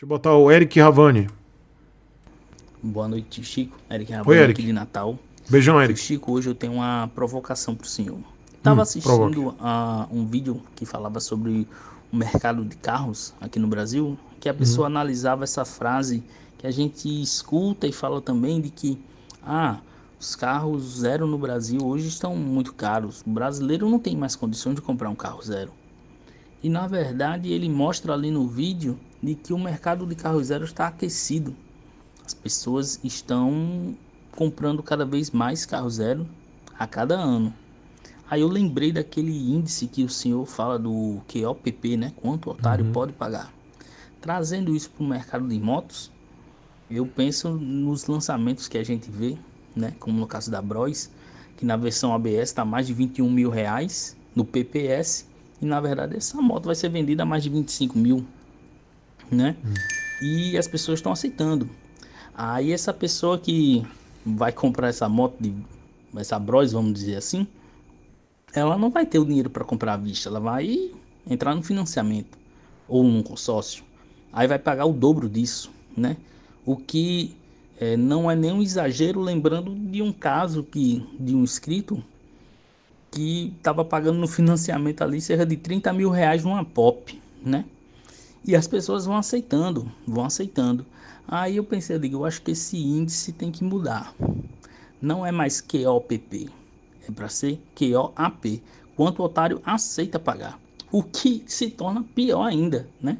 Deixa eu botar o Eric Ravani. Boa noite, Chico. Eric Ravani Oi, Eric. de Natal. Beijão, Eric. Chico, hoje eu tenho uma provocação para o senhor. Estava hum, assistindo a ah, um vídeo que falava sobre o mercado de carros aqui no Brasil, que a uhum. pessoa hum. analisava essa frase que a gente escuta e fala também de que ah, os carros zero no Brasil hoje estão muito caros. O brasileiro não tem mais condição de comprar um carro zero. E na verdade ele mostra ali no vídeo de que o mercado de carros zero está aquecido. As pessoas estão comprando cada vez mais carro zero a cada ano. Aí eu lembrei daquele índice que o senhor fala do QOPP, né? Quanto o otário uhum. pode pagar. Trazendo isso para o mercado de motos, eu penso nos lançamentos que a gente vê, né? Como no caso da Bros, que na versão ABS está mais de 21 mil reais no PPS e na verdade essa moto vai ser vendida a mais de 25 mil né? Hum. E as pessoas estão aceitando. Aí essa pessoa que vai comprar essa moto de essa Bros, vamos dizer assim, ela não vai ter o dinheiro para comprar à vista, ela vai entrar no financiamento ou num consórcio. Aí vai pagar o dobro disso, né? O que é, não é nenhum exagero, lembrando de um caso que de um inscrito que estava pagando no financiamento ali cerca de 30 mil reais numa pop, né? E as pessoas vão aceitando, vão aceitando. Aí eu pensei, eu digo, eu acho que esse índice tem que mudar. Não é mais QOPP, é para ser QOAP, quanto o otário aceita pagar. O que se torna pior ainda, né?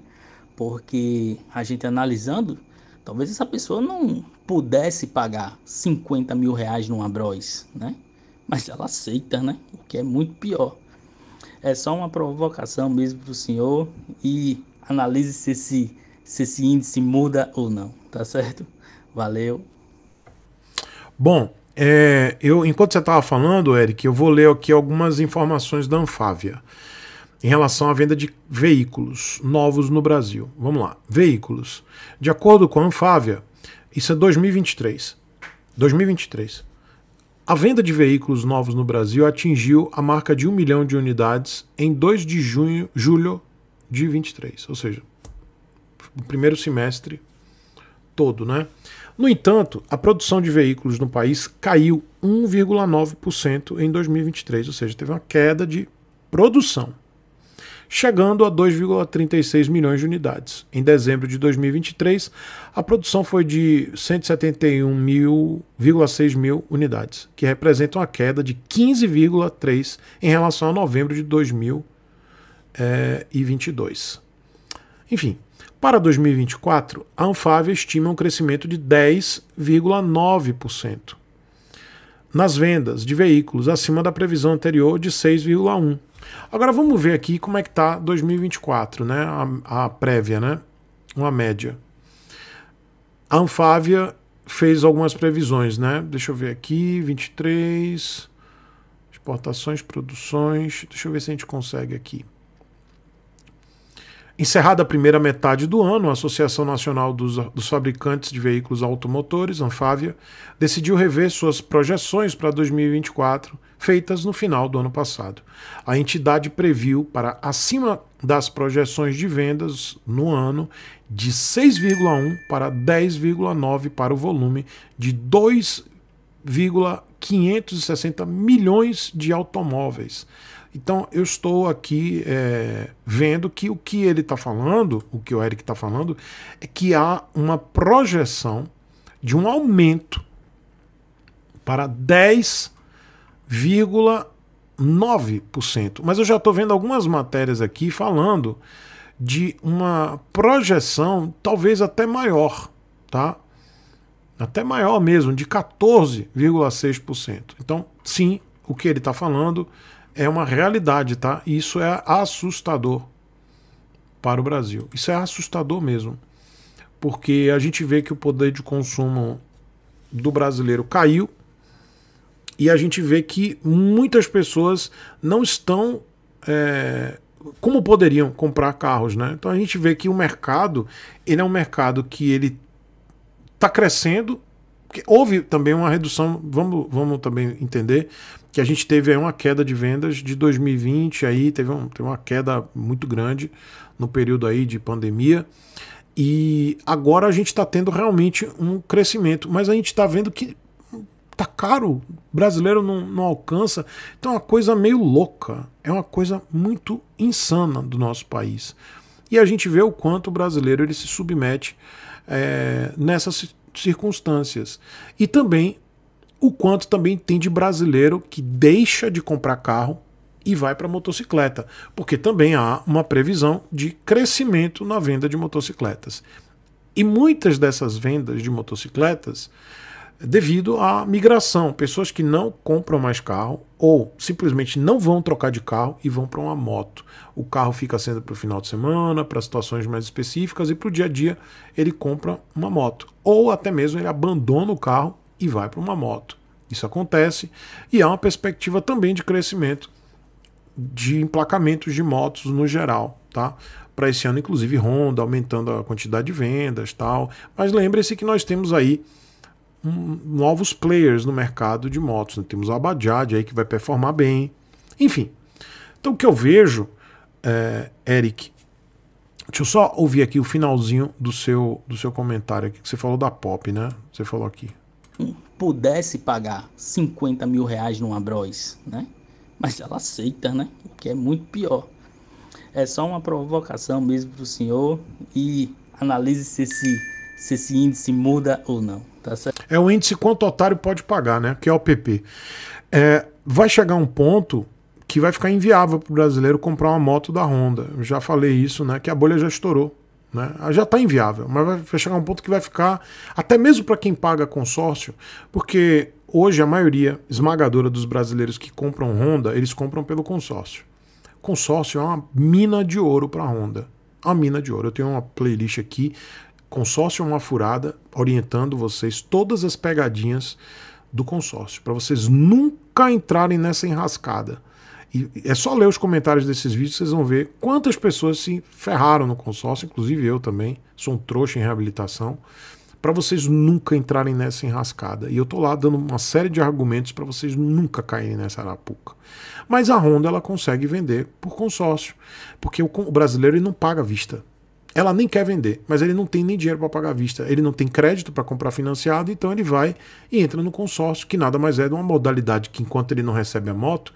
Porque a gente analisando, talvez essa pessoa não pudesse pagar 50 mil reais numa Bros, né? Mas ela aceita, né? O que é muito pior. É só uma provocação mesmo pro senhor e analise se esse, se esse índice muda ou não, tá certo? Valeu. Bom, é, eu enquanto você estava falando, Eric, eu vou ler aqui algumas informações da Anfávia em relação à venda de veículos novos no Brasil. Vamos lá, veículos. De acordo com a Anfávia, isso é 2023. 2023. A venda de veículos novos no Brasil atingiu a marca de 1 milhão de unidades em 2 de junho, julho de 23, ou seja, o primeiro semestre todo, né? No entanto, a produção de veículos no país caiu 1,9% em 2023, ou seja, teve uma queda de produção, chegando a 2,36 milhões de unidades. Em dezembro de 2023, a produção foi de 171,6 mil, mil unidades, que representa uma queda de 15,3 em relação a novembro de 2023 é, e 22. Enfim, para 2024, a Anfávia estima um crescimento de 10,9%. Nas vendas de veículos, acima da previsão anterior de 6,1%. Agora vamos ver aqui como é que está 2024, né? A, a, prévia, né? Uma média. A Anfávia fez algumas previsões, né? Deixa eu ver aqui, 23, exportações, produções. Deixa eu ver se a gente consegue aqui. Encerrada a primeira metade do ano, a Associação Nacional dos, dos Fabricantes de Veículos Automotores, Anfávia, decidiu rever suas projeções para 2024, feitas no final do ano passado. A entidade previu para acima das projeções de vendas no ano de 6,1 para 10,9 para o volume de 2,560 milhões de automóveis então eu estou aqui é, vendo que o que ele está falando, o que o Eric está falando, é que há uma projeção de um aumento para 10,9%. Mas eu já estou vendo algumas matérias aqui falando de uma projeção talvez até maior, tá? Até maior mesmo, de 14,6%. Então, sim, o que ele está falando é uma realidade, tá? Isso é assustador para o Brasil. Isso é assustador mesmo. Porque a gente vê que o poder de consumo do brasileiro caiu e a gente vê que muitas pessoas não estão é, como poderiam comprar carros, né? Então a gente vê que o mercado ele é um mercado que ele está crescendo. Houve também uma redução, vamos, vamos também entender que a gente teve aí uma queda de vendas de 2020, aí teve, um, teve uma queda muito grande no período aí de pandemia. E agora a gente está tendo realmente um crescimento, mas a gente está vendo que tá caro, brasileiro não, não alcança. Então é uma coisa meio louca, é uma coisa muito insana do nosso país. E a gente vê o quanto o brasileiro ele se submete é, nessas circunstâncias. E também o quanto também tem de brasileiro que deixa de comprar carro e vai para motocicleta, porque também há uma previsão de crescimento na venda de motocicletas. E muitas dessas vendas de motocicletas devido à migração, pessoas que não compram mais carro ou simplesmente não vão trocar de carro e vão para uma moto. O carro fica sendo para o final de semana, para situações mais específicas e para o dia a dia ele compra uma moto ou até mesmo ele abandona o carro e vai para uma moto. Isso acontece e há uma perspectiva também de crescimento de emplacamentos de motos no geral, tá? Para esse ano, inclusive, Honda aumentando a quantidade de vendas, tal. Mas lembre-se que nós temos aí um, novos players no mercado de motos. Né? Temos a Abadjad aí que vai performar bem. Enfim. Então o que eu vejo, é, Eric, deixa eu só ouvir aqui o finalzinho do seu, do seu comentário aqui, que você falou da pop, né? Você falou aqui pudesse pagar 50 mil reais numa Bros, né? Mas ela aceita, né? O que é muito pior. É só uma provocação mesmo pro senhor e analise se esse, se esse índice muda ou não, tá certo? É o índice quanto o otário pode pagar, né? Que é o PP. É, vai chegar um ponto que vai ficar inviável para o brasileiro comprar uma moto da Honda. Eu já falei isso, né? Que a bolha já estourou. Né? Já está inviável, mas vai chegar um ponto que vai ficar, até mesmo para quem paga consórcio, porque hoje a maioria esmagadora dos brasileiros que compram Honda, eles compram pelo consórcio. Consórcio é uma mina de ouro para Honda. A mina de ouro. Eu tenho uma playlist aqui, consórcio é uma furada, orientando vocês todas as pegadinhas do consórcio, para vocês nunca entrarem nessa enrascada. E é só ler os comentários desses vídeos, vocês vão ver quantas pessoas se ferraram no consórcio, inclusive eu também, sou um trouxa em reabilitação, para vocês nunca entrarem nessa enrascada. E eu tô lá dando uma série de argumentos para vocês nunca caírem nessa arapuca. Mas a Honda ela consegue vender por consórcio, porque o brasileiro ele não paga vista. Ela nem quer vender, mas ele não tem nem dinheiro para pagar à vista, ele não tem crédito para comprar financiado, então ele vai e entra no consórcio, que nada mais é de uma modalidade que enquanto ele não recebe a moto,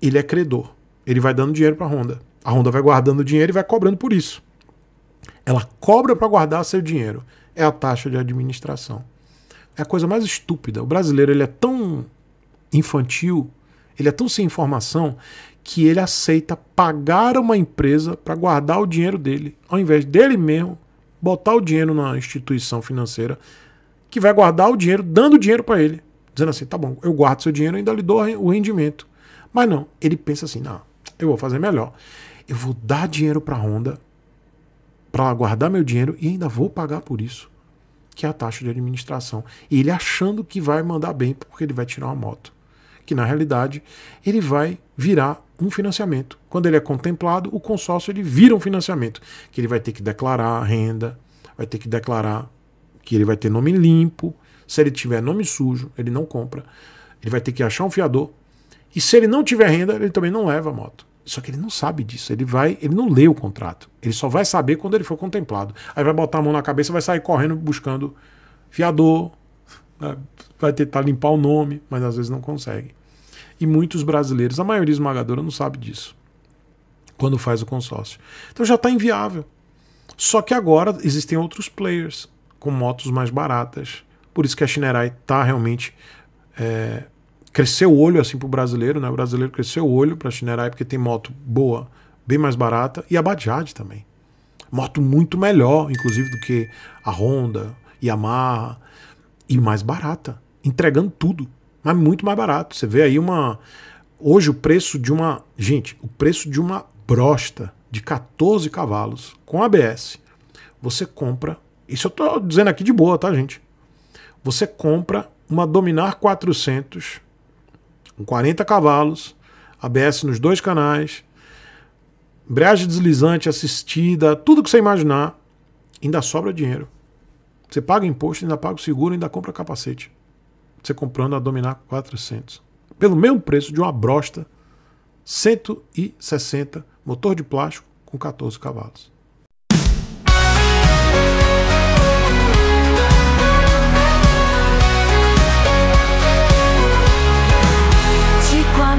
ele é credor. Ele vai dando dinheiro para a Honda. A Honda vai guardando dinheiro e vai cobrando por isso. Ela cobra para guardar seu dinheiro. É a taxa de administração. É a coisa mais estúpida. O brasileiro ele é tão infantil, ele é tão sem informação que ele aceita pagar uma empresa para guardar o dinheiro dele, ao invés dele mesmo botar o dinheiro na instituição financeira que vai guardar o dinheiro, dando dinheiro para ele, dizendo assim: "Tá bom, eu guardo seu dinheiro e ainda lhe dou o rendimento". Mas não, ele pensa assim: não, eu vou fazer melhor. Eu vou dar dinheiro para a Honda para guardar meu dinheiro e ainda vou pagar por isso, que é a taxa de administração. E ele achando que vai mandar bem porque ele vai tirar uma moto, que na realidade ele vai virar um financiamento. Quando ele é contemplado, o consórcio ele vira um financiamento, que ele vai ter que declarar renda, vai ter que declarar que ele vai ter nome limpo. Se ele tiver nome sujo, ele não compra. Ele vai ter que achar um fiador e se ele não tiver renda, ele também não leva a moto. Só que ele não sabe disso, ele vai, ele não lê o contrato. Ele só vai saber quando ele for contemplado. Aí vai botar a mão na cabeça, vai sair correndo buscando fiador, né? vai tentar limpar o nome, mas às vezes não consegue. E muitos brasileiros, a maioria esmagadora, não sabe disso quando faz o consórcio. Então já está inviável. Só que agora existem outros players com motos mais baratas. Por isso que a Shinerai está realmente é, cresceu o olho assim pro brasileiro, né? O brasileiro cresceu o olho para pra Shinerai porque tem moto boa, bem mais barata e a Bajaj também. Moto muito melhor, inclusive, do que a Honda, Yamaha e mais barata, entregando tudo, mas muito mais barato. Você vê aí uma hoje o preço de uma, gente, o preço de uma brosta de 14 cavalos com ABS. Você compra, isso eu tô dizendo aqui de boa, tá, gente? Você compra uma Dominar 400 com 40 cavalos, ABS nos dois canais, embreagem deslizante assistida, tudo que você imaginar, ainda sobra dinheiro. Você paga imposto, ainda paga o seguro, ainda compra capacete. Você comprando a Dominar 400. Pelo mesmo preço de uma brosta 160, motor de plástico com 14 cavalos.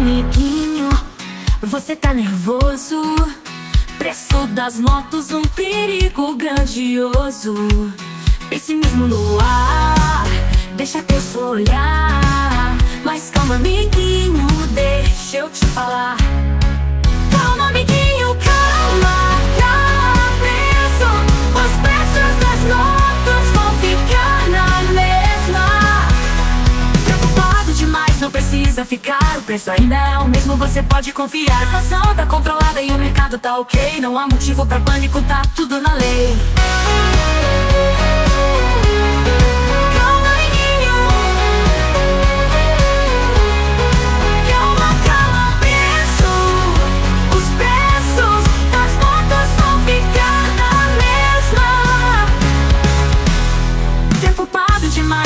Amiguinho, você tá nervoso Preço das motos, um perigo grandioso Pessimismo no ar, deixa teu olhar Mas calma, amiguinho, deixa eu te falar precisa ficar, o preço ainda é o mesmo, você pode confiar. A razão tá controlada e o mercado tá ok, não há motivo pra pânico, tá tudo na lei.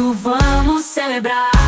junto vamos celebrar.